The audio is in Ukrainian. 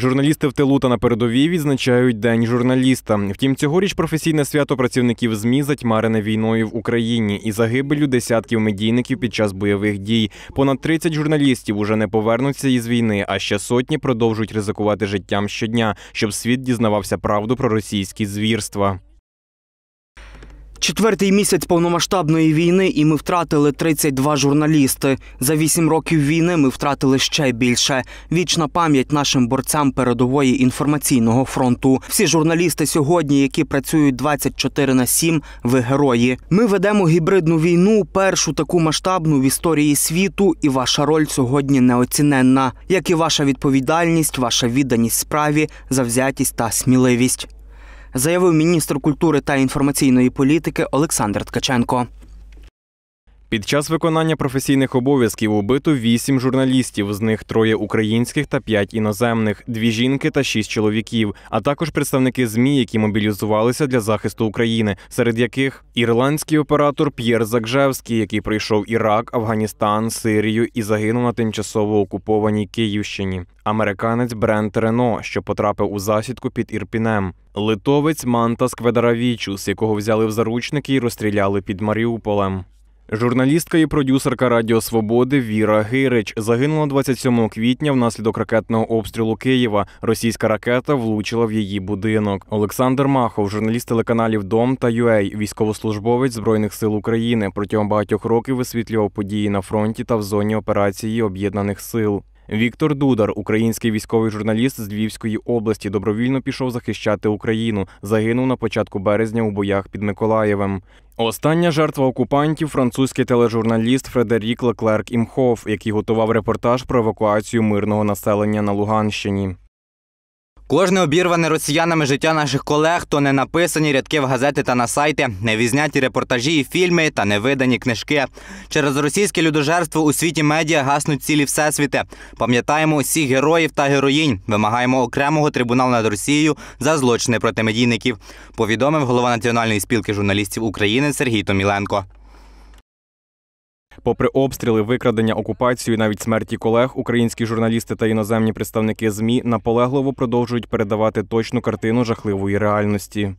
Журналісти в тилу та на передовій відзначають День журналіста. Втім, цьогоріч професійне свято працівників ЗМІ затьмарене війною в Україні і загибелю десятків медійників під час бойових дій. Понад 30 журналістів уже не повернуться із війни, а ще сотні продовжують ризикувати життям щодня, щоб світ дізнавався правду про російські звірства. Четвертий місяць повномасштабної війни, і ми втратили 32 журналісти. За вісім років війни ми втратили ще більше. Вічна пам'ять нашим борцям передової інформаційного фронту. Всі журналісти сьогодні, які працюють 24 на 7, ви герої. Ми ведемо гібридну війну, першу таку масштабну в історії світу, і ваша роль сьогодні неоціненна, як і ваша відповідальність, ваша відданість справі, завзятість та сміливість заявив міністр культури та інформаційної політики Олександр Ткаченко. Під час виконання професійних обов'язків убито вісім журналістів, з них троє українських та п'ять іноземних, дві жінки та шість чоловіків, а також представники змі, які мобілізувалися для захисту України, серед яких ірландський оператор П'єр Закжевський, який прийшов Ірак, Афганістан, Сирію і загинув на тимчасово окупованій Київщині. Американець Брент Рено, що потрапив у засідку під Ірпінем, литовець Манта Скведаравічус, якого взяли в заручники і розстріляли під Маріуполем. Журналістка і продюсерка Радіо Свободи Віра Гирич загинула 27 квітня внаслідок ракетного обстрілу Києва. Російська ракета влучила в її будинок. Олександр Махов, журналіст телеканалів Дом та ЮЕЙ, військовослужбовець Збройних сил України, протягом багатьох років висвітлював події на фронті та в зоні операції об'єднаних сил. Віктор Дудар, український військовий журналіст з Львівської області, добровільно пішов захищати Україну. Загинув на початку березня у боях під Миколаєвим. Остання жертва окупантів французький тележурналіст Фредерік Леклерк Імхов, який готував репортаж про евакуацію мирного населення на Луганщині. Кожне обірване росіянами життя наших колег то не написані рядки в газети та на сайти, не візняті репортажі, і фільми та не видані книжки. Через російське людожерство у світі медіа гаснуть цілі всесвіти. Пам'ятаємо усіх героїв та героїнь. Вимагаємо окремого трибуналу над Росією за злочини проти медійників. Повідомив голова національної спілки журналістів України Сергій Томіленко. Попри обстріли, викрадення, окупацію, і навіть смерті колег, українські журналісти та іноземні представники змі наполегливо продовжують передавати точну картину жахливої реальності.